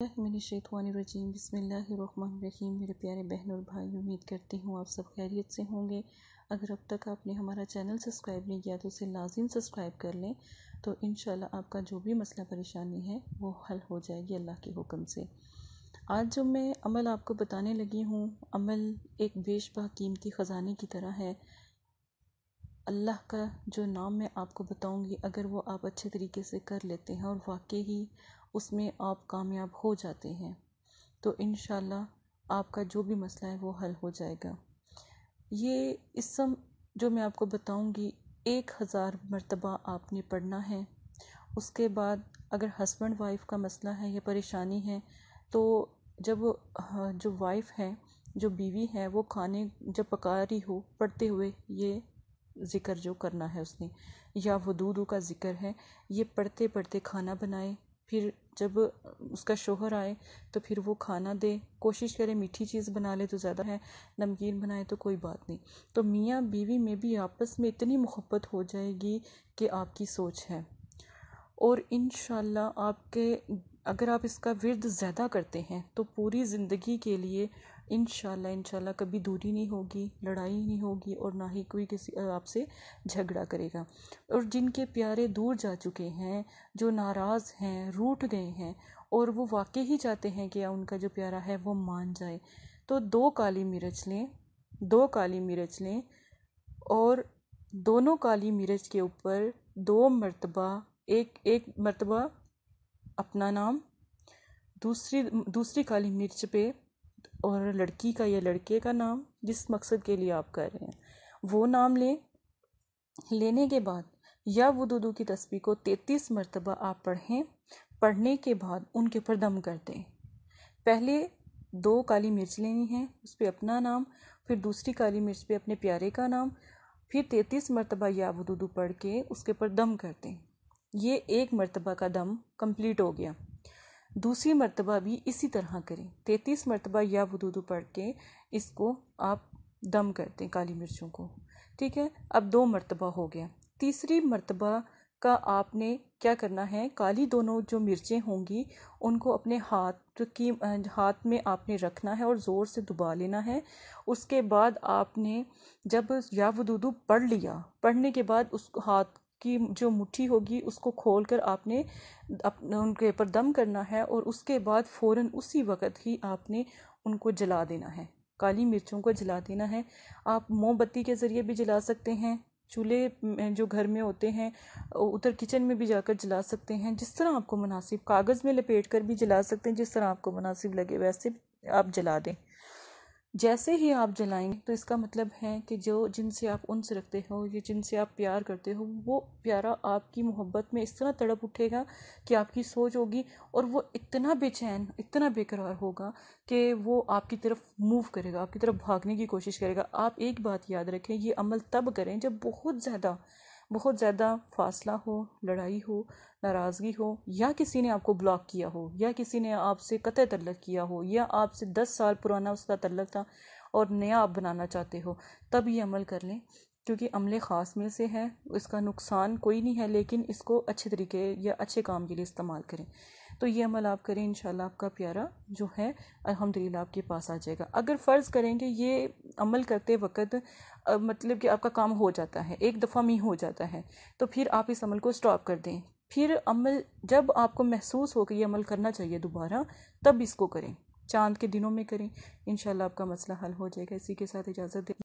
रजीम बिसमीम मेरे प्यारे बहन और भाई उम्मीद करती हूँ आप सब खैरियत से होंगे अगर अब तक आपने हमारा चैनल सब्सक्राइब नहीं किया तो उसे लाजिम सब्सक्राइब कर लें तो इन आपका जो भी मसला परेशानी है वो हल हो जाएगी अल्लाह के हुक्म से आज जो मैं अमल आपको बताने लगी हूँ अमल एक बेशबा कीमती ख़जाने की तरह है अल्लाह का जो नाम मैं आपको बताऊंगी अगर वो आप अच्छे तरीके से कर लेते हैं और वाकई ही उसमें आप कामयाब हो जाते हैं तो इन आपका जो भी मसला है वो हल हो जाएगा ये इस सम जो मैं आपको बताऊंगी एक हज़ार मरतबा आपने पढ़ना है उसके बाद अगर हस्बैंड वाइफ का मसला है या परेशानी है तो जब हाँ, जो वाइफ है जो बीवी है वो खाने जब पका रही हो पढ़ते हुए ये ज़िक्र जो करना है उसने या वो दूधू का ज़िक्र है ये पढ़ते पढ़ते खाना बनाए फिर जब उसका शोहर आए तो फिर वो खाना दे कोशिश करे मीठी चीज़ बना ले तो ज़्यादा है नमकीन बनाए तो कोई बात नहीं तो मियाँ बीवी में भी आपस में इतनी मोहब्बत हो जाएगी कि आपकी सोच है और इन आपके अगर आप इसका विर्द ज़्यादा करते हैं तो पूरी ज़िंदगी के लिए इन इंशाल्लाह कभी दूरी नहीं होगी लड़ाई नहीं होगी और ना ही कोई किसी आपसे झगड़ा करेगा और जिनके प्यारे दूर जा चुके हैं जो नाराज़ हैं रूठ गए हैं और वो वाकई ही चाहते हैं कि उनका जो प्यारा है वो मान जाए तो दो काली मिर्च लें दो काली मिर्च लें और दोनों काली मिर्च के ऊपर दो मरतबा एक एक मरतबा अपना नाम दूसरी दूसरी काली मिर्च पे और लड़की का या लड़के का नाम जिस मकसद के लिए आप कर रहे हैं वो नाम लें लेने के बाद या वो दूदू की तस्वीर को तैतीस मरतबा आप पढ़ें पढ़ने के बाद उनके ऊपर दम कर दें पहले दो काली मिर्च लेनी है उस पर अपना नाम फिर दूसरी काली मिर्च पे अपने प्यारे का नाम फिर तैतीस मरतबा या वो दूदू पढ़ के उसके ऊपर दम कर दें ये एक मरतबा का दम कंप्लीट हो गया दूसरी मरतबा भी इसी तरह करें तैतीस मरतबा या वदूदू पढ़ के इसको आप दम कर दें काली मिर्चों को ठीक है अब दो मरतबा हो गया तीसरी मरतबा का आपने क्या करना है काली दोनों जो मिर्चें होंगी उनको अपने हाथ की हाथ में आपने रखना है और ज़ोर से दुबा लेना है उसके बाद आपने जब या वदूदू पढ़ लिया पढ़ने के बाद उस हाथ की जो मुट्ठी होगी उसको खोल कर आपने अपने उनके ऊपर दम करना है और उसके बाद फ़ौर उसी वक़्त ही आपने उनको जला देना है काली मिर्चों को जला देना है आप मोमबत्ती के ज़रिए भी जला सकते हैं चूल्हे जो घर में होते हैं उधर किचन में भी जाकर जला सकते हैं जिस तरह आपको मुनासिब कागज़ में लपेट कर भी जला सकते हैं जिस तरह आपको मुनासिब लगे वैसे आप जला दें जैसे ही आप जलाएंगे तो इसका मतलब है कि जो जिनसे आप उनसे रखते हो या जिनसे आप प्यार करते हो वो प्यारा आपकी मोहब्बत में इस तरह तड़प उठेगा कि आपकी सोच होगी और वो इतना बेचैन इतना बेकरार होगा कि वो आपकी तरफ मूव करेगा आपकी तरफ भागने की कोशिश करेगा आप एक बात याद रखें ये अमल तब करें जब बहुत ज़्यादा बहुत ज़्यादा फासला हो लड़ाई हो नाराज़गी हो या किसी ने आपको ब्लॉक किया हो या किसी ने आपसे कतः तल्लक किया हो या आपसे दस साल पुराना उसका तल्लक था और नया आप बनाना चाहते हो तब ये अमल कर लें क्योंकि अमल ख़ास में से है इसका नुकसान कोई नहीं है लेकिन इसको अच्छे तरीके या अच्छे काम के लिए इस्तेमाल करें तो ये अमल आप करें इन आपका प्यारा जो है अलहमदिल्ला आपके पास आ जाएगा अगर फ़र्ज़ करें कि ये अमल करते वक्त मतलब कि आपका काम हो जाता है एक दफ़ा में हो जाता है तो फिर आप इस अमल को स्टॉप कर दें फिर अमल जब आपको महसूस हो कि ये अमल करना चाहिए दोबारा तब इसको करें चांद के दिनों में करें इन आपका मसला हल हो जाएगा इसी के साथ इजाज़त दें